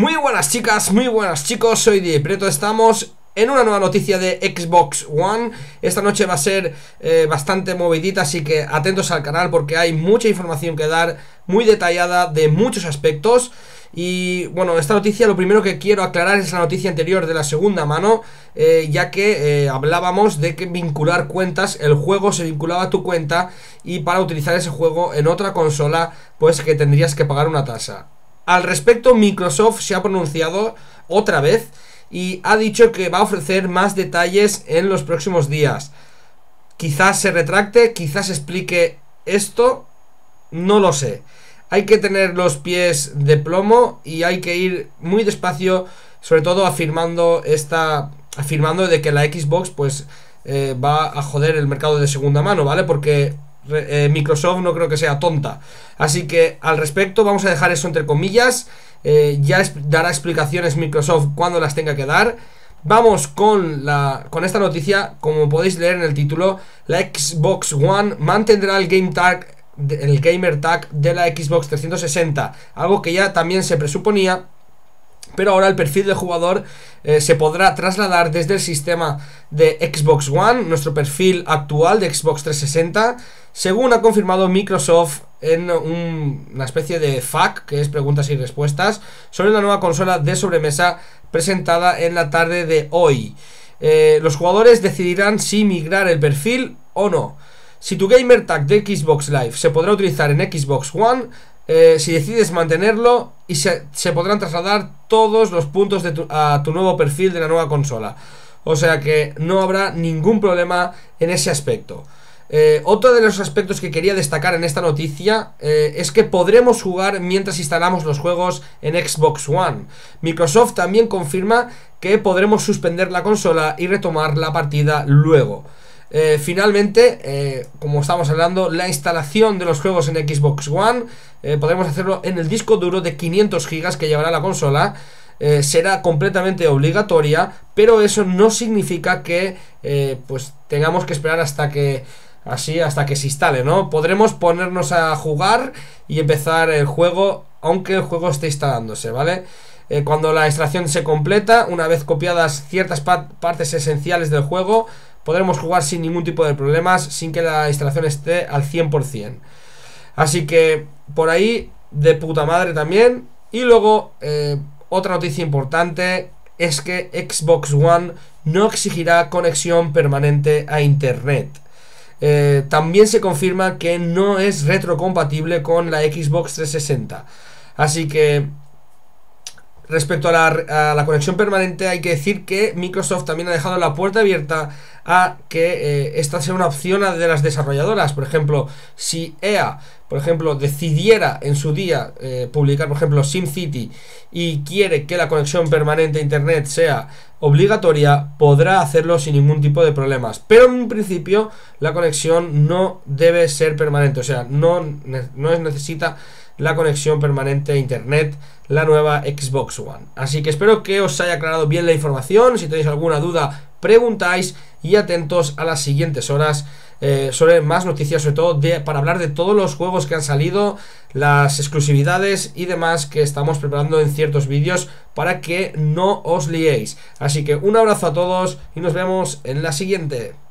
Muy buenas chicas, muy buenas chicos, soy Di Preto, estamos en una nueva noticia de Xbox One. Esta noche va a ser eh, bastante movidita, así que atentos al canal porque hay mucha información que dar, muy detallada de muchos aspectos. Y bueno, esta noticia lo primero que quiero aclarar es la noticia anterior de la segunda mano, eh, ya que eh, hablábamos de que vincular cuentas, el juego se vinculaba a tu cuenta y para utilizar ese juego en otra consola, pues que tendrías que pagar una tasa. Al respecto, Microsoft se ha pronunciado otra vez y ha dicho que va a ofrecer más detalles en los próximos días. Quizás se retracte, quizás explique esto, no lo sé. Hay que tener los pies de plomo y hay que ir muy despacio, sobre todo afirmando esta afirmando de que la Xbox pues eh, va a joder el mercado de segunda mano, ¿vale? Porque eh, Microsoft no creo que sea tonta. Así que al respecto vamos a dejar eso entre comillas. Eh, ya dará explicaciones Microsoft cuando las tenga que dar. Vamos con, la, con esta noticia, como podéis leer en el título, la Xbox One mantendrá el Game Tag, el Gamer Tag de la Xbox 360, algo que ya también se presuponía pero ahora el perfil del jugador eh, se podrá trasladar desde el sistema de Xbox One, nuestro perfil actual de Xbox 360, según ha confirmado Microsoft en una especie de FAQ, que es preguntas y respuestas, sobre la nueva consola de sobremesa presentada en la tarde de hoy. Eh, los jugadores decidirán si migrar el perfil o no. Si tu gamer tag de Xbox Live se podrá utilizar en Xbox One, eh, si decides mantenerlo y se, podrán trasladar todos los puntos a tu nuevo perfil de la nueva consola. O sea que no habrá ningún problema en ese aspecto. Eh, otro de los aspectos que quería destacar en esta noticia eh, es que podremos jugar mientras instalamos los juegos en Xbox One. Microsoft también confirma que podremos suspender la consola y retomar la partida luego. Eh, finalmente, eh, como estamos hablando, la instalación de los juegos en Xbox One eh, podremos hacerlo en el disco duro de 500 GB que llevará la consola. será completamente obligatoria, pero eso no significa que pues tengamos que esperar hasta que así hasta que se instale, ¿no? Podremos ponernos a jugar y empezar el juego aunque el juego esté instalándose, ¿vale? cuando la extracción se completa, una vez copiadas ciertas partes esenciales del juego, podremos jugar sin ningún tipo de problemas, sin que la instalación esté al 100%. Así que por ahí, de puta madre también. Y luego, eh, otra noticia importante es que Xbox One no exigirá conexión permanente a Internet. Eh, también se confirma que no es retrocompatible con la Xbox 360. Así que Respecto a la, conexión permanente, hay que decir que Microsoft también ha dejado la puerta abierta a que eh, esta sea una opción de las desarrolladoras. Por ejemplo, si EA, por ejemplo, decidiera en su día eh, publicar, por ejemplo, SimCity y quiere que la conexión permanente a Internet sea obligatoria, podrá hacerlo sin ningún tipo de problemas. Pero en principio, la conexión no debe ser permanente, o sea, no, no es necesita la conexión permanente a internet, la nueva Xbox One. Así que espero que os haya aclarado bien la información. Si tenéis alguna duda, preguntáis y atentos a las siguientes horas. Eh, sobre más noticias, sobre todo para hablar de todos los juegos que han salido, las exclusividades y demás que estamos preparando en ciertos vídeos para que no os liéis. Así que un abrazo a todos y nos vemos en la siguiente.